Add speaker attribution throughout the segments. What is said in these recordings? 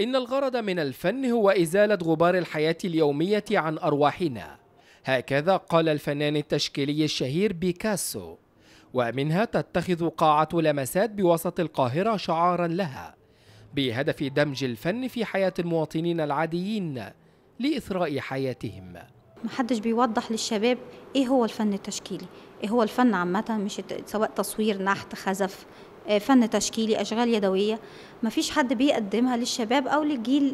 Speaker 1: إن الغرض من الفن هو إزالة غبار الحياة اليومية عن أرواحنا هكذا قال الفنان التشكيلي الشهير بيكاسو ومنها تتخذ قاعة لمسات بوسط القاهرة شعارا لها بهدف دمج الفن في حياة المواطنين العاديين لإثراء حياتهم
Speaker 2: محدش بيوضح للشباب ايه هو الفن التشكيلي ايه هو الفن عامه مش سواء تصوير نحت خزف آه، فن تشكيلي اشغال يدويه ما فيش حد بيقدمها للشباب او للجيل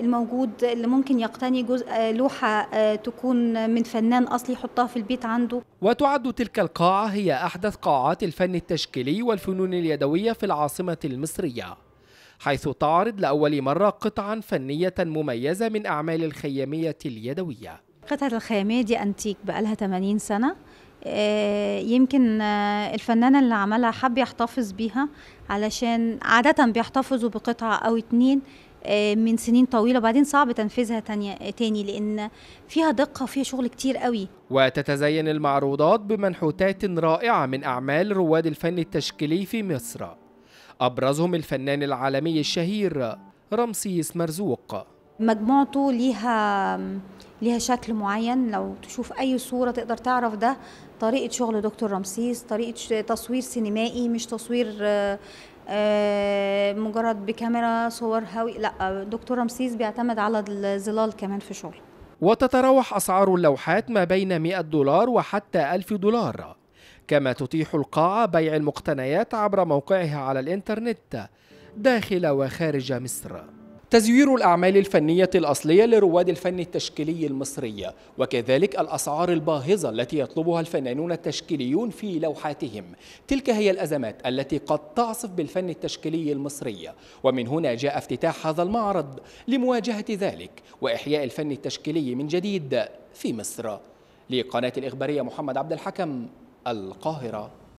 Speaker 2: الموجود اللي ممكن يقتني جزء آه، لوحه آه، تكون من فنان اصلي يحطها في البيت عنده
Speaker 1: وتعد تلك القاعه هي احدث قاعات الفن التشكيلي والفنون اليدويه في العاصمه المصريه حيث تعرض لاول مره قطعا فنيه مميزه من اعمال الخياميه اليدويه
Speaker 2: قطعه الخياميه دي انتيك بقالها 80 سنه آه، يمكن آه، الفنانة اللي عملها حب يحتفظ بيها علشان عادة بيحتفظوا بقطعة أو اتنين آه، من سنين طويلة وبعدين صعب تنفيذها تانية تاني لأن فيها دقة وفيها شغل كتير قوي
Speaker 1: وتتزين المعروضات بمنحوتات رائعة من أعمال رواد الفن التشكيلي في مصر أبرزهم الفنان العالمي الشهير رمسيس مرزوق
Speaker 2: مجموعته ليها ليها شكل معين لو تشوف اي صوره تقدر تعرف ده طريقه شغل دكتور رمسيس طريقه تصوير سينمائي مش تصوير آه، آه، مجرد بكاميرا صور هاوي لا دكتور رمسيس بيعتمد على الظلال كمان في شغله
Speaker 1: وتتراوح اسعار اللوحات ما بين 100 دولار وحتى 1000 دولار كما تتيح القاعه بيع المقتنيات عبر موقعها على الانترنت داخل وخارج مصر تزيير الأعمال الفنية الأصلية لرواد الفن التشكيلي المصري وكذلك الأسعار الباهظة التي يطلبها الفنانون التشكيليون في لوحاتهم تلك هي الأزمات التي قد تعصف بالفن التشكيلي المصري ومن هنا جاء افتتاح هذا المعرض لمواجهة ذلك وإحياء الفن التشكيلي من جديد في مصر لقناة الإخبارية محمد عبد الحكم القاهرة